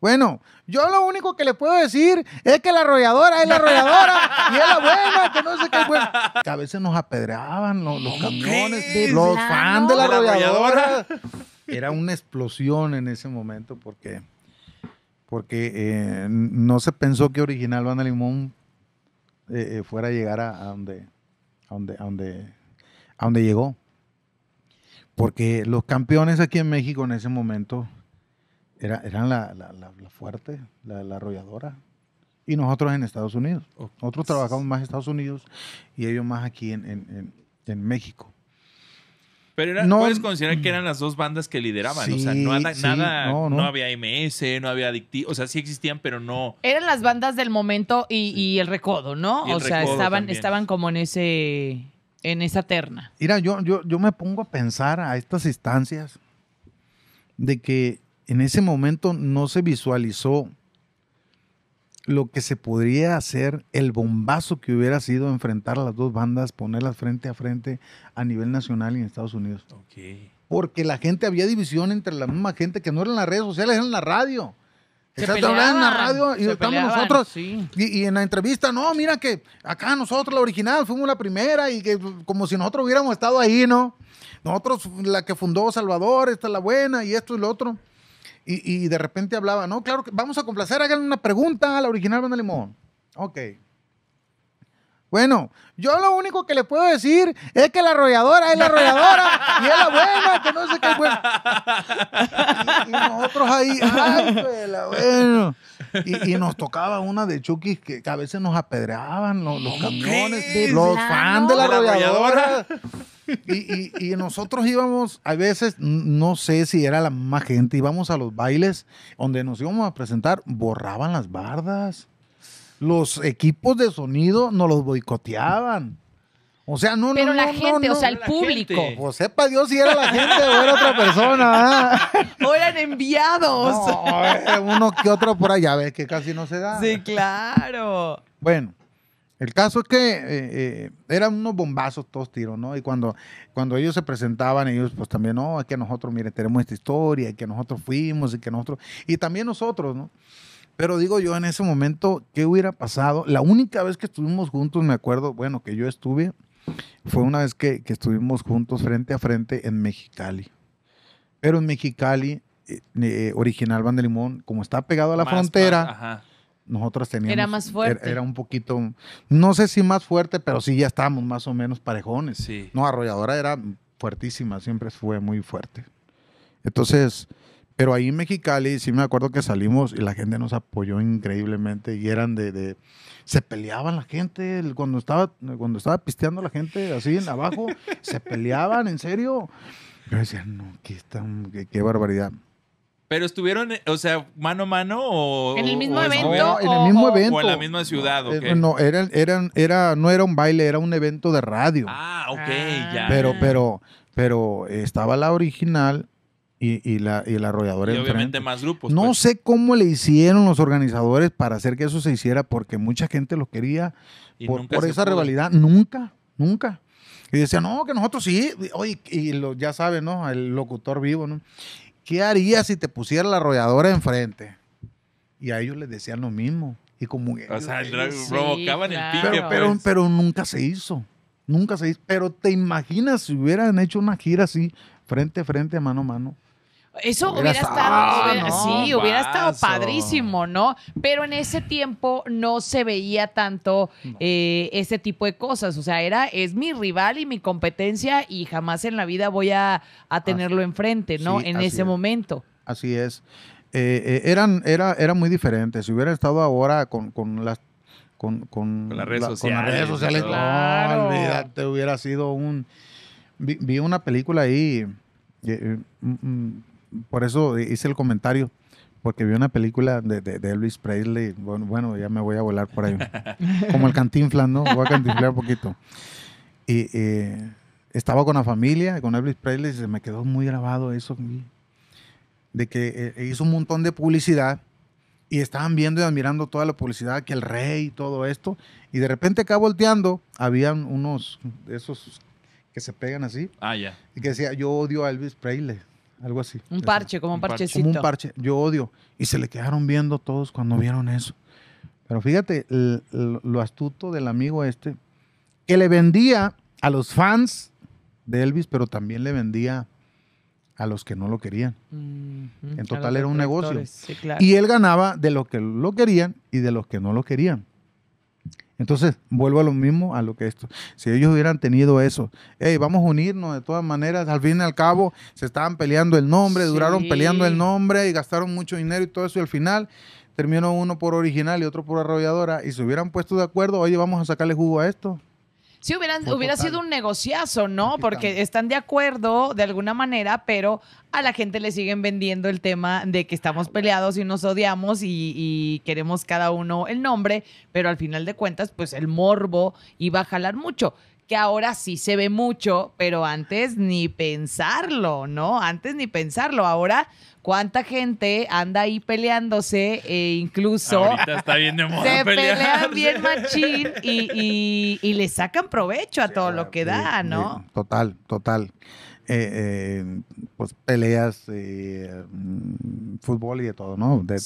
Bueno, yo lo único que le puedo decir es que la arrolladora es la arrolladora y es la buena, que no sé qué pues. Que a veces nos apedreaban los, campeones, los fans de la arrolladora. Era una explosión en ese momento porque, porque eh, no se pensó que Original Banda Limón eh, eh, fuera a llegar donde, a, donde, a, donde, a donde llegó. Porque los campeones aquí en México en ese momento eran la, fuerte, la, arrolladora. Y nosotros en Estados Unidos. Nosotros trabajamos más en Estados Unidos y ellos más aquí en, en, México. Pero no, puedes considerar que eran las dos bandas que lideraban. o sea, no, nada, no, había MS, no había Adictivo. O sea, sí existían, pero no. Eran las bandas del momento y, el recodo, ¿no? o sea, estaban, estaban como en ese. en esa terna. Mira, yo, yo, yo me pongo a pensar a estas instancias de que en ese momento no se visualizó lo que se podría hacer, el bombazo que hubiera sido enfrentar a las dos bandas, ponerlas frente a frente a nivel nacional y en Estados Unidos. Porque la gente había división entre la misma gente que no era en las redes sociales, en la radio. Se en la radio y estamos nosotros. Y, y, en la entrevista, no, mira que acá nosotros, la original, fuimos la primera y que como si nosotros hubiéramos estado ahí, ¿no? Nosotros, la que fundó Salvador, esta es la buena y esto y lo otro. Y, de repente hablaba, no, claro que vamos a complacer, háganle una pregunta a la original Banda Limón. Ok, bueno, yo lo único que le puedo decir es que la arrolladora es la arrolladora y es la buena, que no sé qué buena. Y, nosotros ahí, ay, pela, bueno. Y, y, nos tocaba una de Chucky que, a veces nos apedreaban los, camiones, los fans de la arrolladora. Y, y nosotros íbamos, a veces, no sé si era la más gente, íbamos a los bailes donde nos íbamos a presentar, borraban las bardas los equipos de sonido no los boicoteaban. O sea, no, Pero no, la gente, o sea, el público. Pues sepa Dios si era la gente o era otra persona. O eran enviados. No, eh, uno que otro por allá, ves que casi no se da. Sí, claro. Bueno, el caso es que eh, eh, eran unos bombazos todos tiros, ¿no? Y cuando, cuando ellos se presentaban, ellos pues también, no, es que nosotros, mire, tenemos esta historia, y que nosotros fuimos, y que nosotros, y también nosotros, ¿no? Pero digo yo, en ese momento, ¿qué hubiera pasado? La única vez que estuvimos juntos, me acuerdo, bueno, que yo estuve, fue una vez que, estuvimos juntos frente a frente en Mexicali. Pero en Mexicali, eh, eh, original Van de Limón, como está pegado a la frontera, nosotros teníamos... Era más fuerte. Era, un poquito, no sé si más fuerte, pero sí ya estábamos más o menos parejones. No, Arrolladora era fuertísima, siempre fue muy fuerte. Entonces... Pero ahí en Mexicali sí me acuerdo que salimos y la gente nos apoyó increíblemente y eran de... se peleaban la gente cuando estaba, cuando estaba pisteando la gente así en abajo, se peleaban, en serio. Yo decía, no, qué, barbaridad. Pero estuvieron, eh, o sea, mano a mano o... En el mismo evento. en el mismo o, evento. en la misma ciudad, No, eh, era, no era un baile, era un evento de radio. Ah, ok, ya. Pero, pero, pero estaba la original y, y, la, y el arrollador y obviamente más grupos. No pues. sé cómo le hicieron los organizadores para hacer que eso se hiciera, porque mucha gente lo quería por, por esa rivalidad. Nunca, nunca. Y decían, no, que nosotros sí. y lo, ya sabes, ¿no? El locutor vivo, ¿no? ¿Qué haría si te pusiera la arrolladora enfrente? Y a ellos les decían lo mismo. Y como. O sea, provocaban el pique. Pero, pues. pero, pero nunca se hizo. Nunca se hizo. Pero te imaginas si hubieran hecho una gira así, frente a frente, mano a mano. Eso hubiera, estado, estado padrísimo, ¿no? Pero en ese tiempo no se veía tanto eh, ese tipo de cosas. O sea, era, es mi rival y mi competencia y jamás en la vida voy a, tenerlo enfrente, ¿no? en ese momento. Así es. Eh, eh, eran, era, era muy diferente. Si hubiera estado ahora con, las con, redes sociales. Con redes No, hubiera sido un. Vi, una película ahí. Mm, mm, por eso hice el comentario, porque vi una película de, de, Elvis Presley. Bueno, ya me voy a volar por ahí. Como el cantinflas, ¿no? Voy a cantinflar un poquito. Y eh, estaba con la familia, con Elvis Presley, y se me quedó muy grabado eso. De que eh, e hizo un montón de publicidad y estaban viendo y admirando toda la publicidad, que el rey y todo esto. Y de repente acá volteando, habían unos de esos que se pegan así. Ah, ya. Y que decía, yo odio a Elvis Presley algo así. Un parche, como un parchecito. Como un parche, yo odio. Y se le quedaron viendo todos cuando vieron eso. Pero fíjate lo astuto del amigo este, que le vendía a los fans de Elvis, pero también le vendía a los que no lo querían. En total era un negocio. Y él ganaba de los que lo querían y de los que no lo querían. Entonces, vuelvo a lo mismo, a lo que esto. Si ellos hubieran tenido eso, hey, vamos a unirnos de todas maneras, al fin y al cabo, se estaban peleando el nombre, duraron peleando el nombre y gastaron mucho dinero y todo eso, y al final terminó uno por original y otro por arrolladora, y se hubieran puesto de acuerdo, oye, vamos a sacarle jugo a esto. Sí, hubieran, hubiera sido un negociazo, ¿no? Porque están de acuerdo de alguna manera, pero a la gente le siguen vendiendo el tema de que estamos ah, peleados y nos odiamos y, y queremos cada uno el nombre, pero al final de cuentas, pues el morbo iba a jalar mucho que ahora sí se ve mucho, pero antes ni pensarlo, ¿no? Antes ni pensarlo. Ahora, ¿cuánta gente anda ahí peleándose e incluso está bien de se pelean bien machín y, y, le sacan provecho a todo lo que da, ¿no? total, total. Eh, eh, pues peleas, eh, mm, fútbol y de todo, ¿no? De